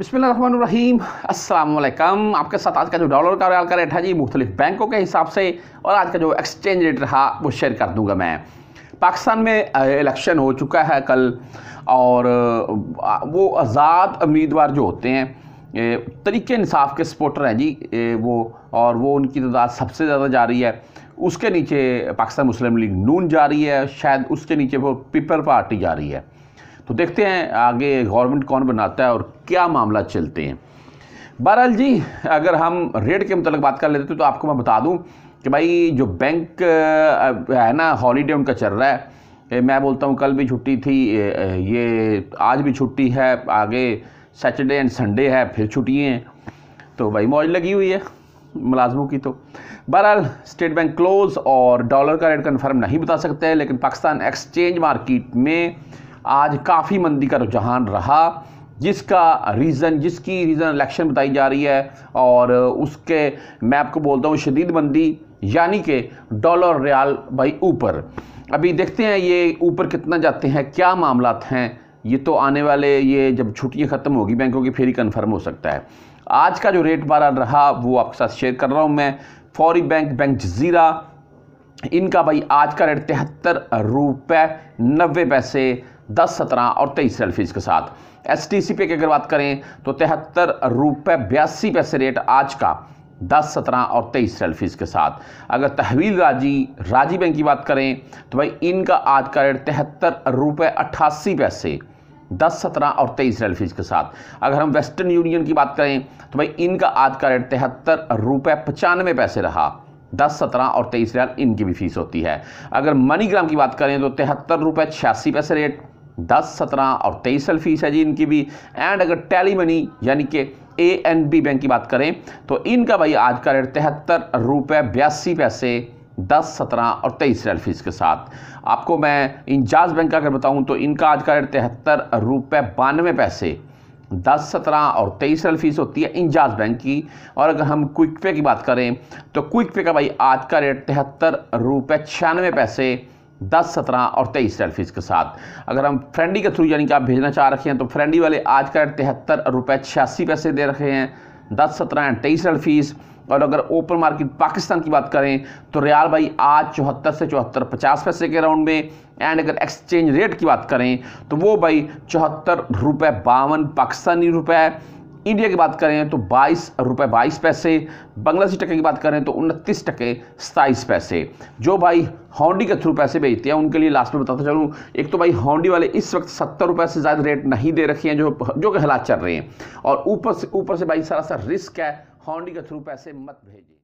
बिसमीम अल्लाम आपके साथ आज का जो डॉलर का रियाल का रेट है जी मुख्तलिफ बैंकों के हिसाब से और आज का जो एक्सचेंज रेट रहा वो शेयर कर दूंगा मैं पाकिस्तान में इलेक्शन हो चुका है कल और वो आज़ाद उम्मीदवार जो होते हैं तरीके इंसाफ के सपोर्टर हैं जी वो और वो उनकी तादाद सबसे ज़्यादा जा रही है उसके नीचे पाकिस्तान मुस्लिम लीग नून जा रही है शायद उसके नीचे वो पीपल पार्टी जा रही है तो देखते हैं आगे गवर्नमेंट कौन बनाता है और क्या मामला चलते हैं बहरहाल जी अगर हम रेट के मतलब बात कर लेते तो आपको मैं बता दूं कि भाई जो बैंक है ना हॉलीडे उनका चल रहा है मैं बोलता हूँ कल भी छुट्टी थी ये आज भी छुट्टी है आगे सैटरडे एंड संडे है फिर छुट्टी हैं तो भाई मौज लगी हुई है मुलाजमों की तो बहरहाल स्टेट बैंक क्लोज और डॉलर का रेट कन्फर्म नहीं बता सकते हैं लेकिन पाकिस्तान एक्सचेंज मार्केट में आज काफ़ी मंदी का रुझान रहा जिसका रीज़न जिसकी रीज़न इलेक्शन बताई जा रही है और उसके मैं आपको बोलता हूँ शदीद मंदी यानी कि डॉलर रियाल भाई ऊपर अभी देखते हैं ये ऊपर कितना जाते हैं क्या मामला हैं ये तो आने वाले ये जब छुट्टियाँ ख़त्म होगी बैंकों की फिर ही कन्फर्म हो सकता है आज का जो रेट बारह रहा वो आपके साथ शेयर कर रहा हूँ मैं फौरी बैंक बैंक जजीरा इनका भाई आज का रेट तिहत्तर रुपये नब्बे पैसे दस सत्रह और तेईस सेल्फीज के साथ एस पे की अगर बात करें तो तिहत्तर रुपये बयासी पैसे रेट आज का दस सत्रह और तेईस सेल्फीज फीस के साथ अगर तहवील राजी राजी बैंक की बात करें तो भाई इनका आज का रेट तिहत्तर रुपये अट्ठासी पैसे दस सत्रह और तेईस रेल फीस के साथ अगर हम वेस्टर्न यूनियन की बात करें तो भाई इनका आज का रेट तिहत्तर रुपये पचानवे पैसे रहा दस सत्रह और तेईस रियाल इनकी भी फीस होती है अगर मनीग्राम की बात करें तो तिहत्तर रुपये छियासी पैसे रेट दस सत्रह और तेईस साल फीस है जी इनकी भी एंड अगर टैली मनी यानी कि ए एंड बी बैंक की बात करें तो इनका भाई आज का रेट तिहत्तर रुपये बयासी पैसे दस सत्रह और तेईस रेल फीस के साथ आपको मैं इंजाज बैंक का अगर बताऊं तो इनका आज का रेट तिहत्तर रुपये बानवे पैसे दस सत्रह और तेईस रेल फीस होती है इंजाज बैंक की और अगर हम क्विक पे की बात करें तो क्विक पे का भाई आज का रेट तिहत्तर रुपये छियानवे पैसे दस सत्रह और तेईस सेल्फीज के साथ अगर हम फ्रेंडी के थ्रू यानी कि आप भेजना चाह रखे हैं तो फ्रेंडी वाले आज का रेट तिहत्तर रुपये छियासी पैसे दे रखे हैं दस सत्रह एंड तेईस सेल्फीज़ और अगर ओपन मार्केट पाकिस्तान की बात करें तो रियाल भाई आज चौहत्तर से चौहत्तर पचास पैसे के राउंड में एंड अगर एक्सचेंज रेट की बात करें तो वो भाई चौहत्तर रुपये बावन पाकिस्तानी रुपये इंडिया की बात करें तो बाईस रुपये बाईस पैसे बांग्लादेश टके की बात करें तो उनतीस टके सताईस पैसे जो भाई हॉन्डी के थ्रू पैसे भेजते हैं उनके लिए लास्ट में बताता चलूँ एक तो भाई हॉन्डी वाले इस वक्त सत्तर रुपये से ज़्यादा रेट नहीं दे रखे हैं जो जो कि हालात चल रहे हैं और ऊपर से ऊपर से भाई सारा सा रिस्क है हॉन्डी के थ्रू पैसे मत भेजें